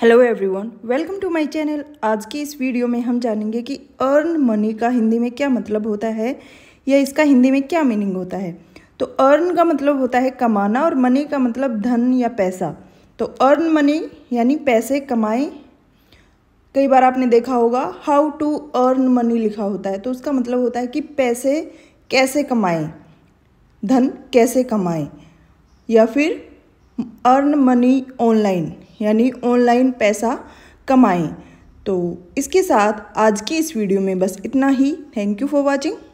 hello everyone welcome to my channel आज की इस वीडियो में हम जानेंगे कि अर्न मनी का हिंदी में क्या मतलब होता है या इसका हिंदी में क्या मीनिंग होता है तो अर्न का मतलब होता है कमाना और मनी का मतलब धन या पैसा तो अर्न मनी यानी पैसे कमाए कई बार आपने देखा होगा हाउ टू अर्न मनी लिखा होता है तो उसका मतलब होता है कि पैसे कैसे कमाएँ धन कैसे कमाएँ या फिर अर्न मनी ऑनलाइन यानी ऑनलाइन पैसा कमाएं तो इसके साथ आज की इस वीडियो में बस इतना ही थैंक यू फॉर वॉचिंग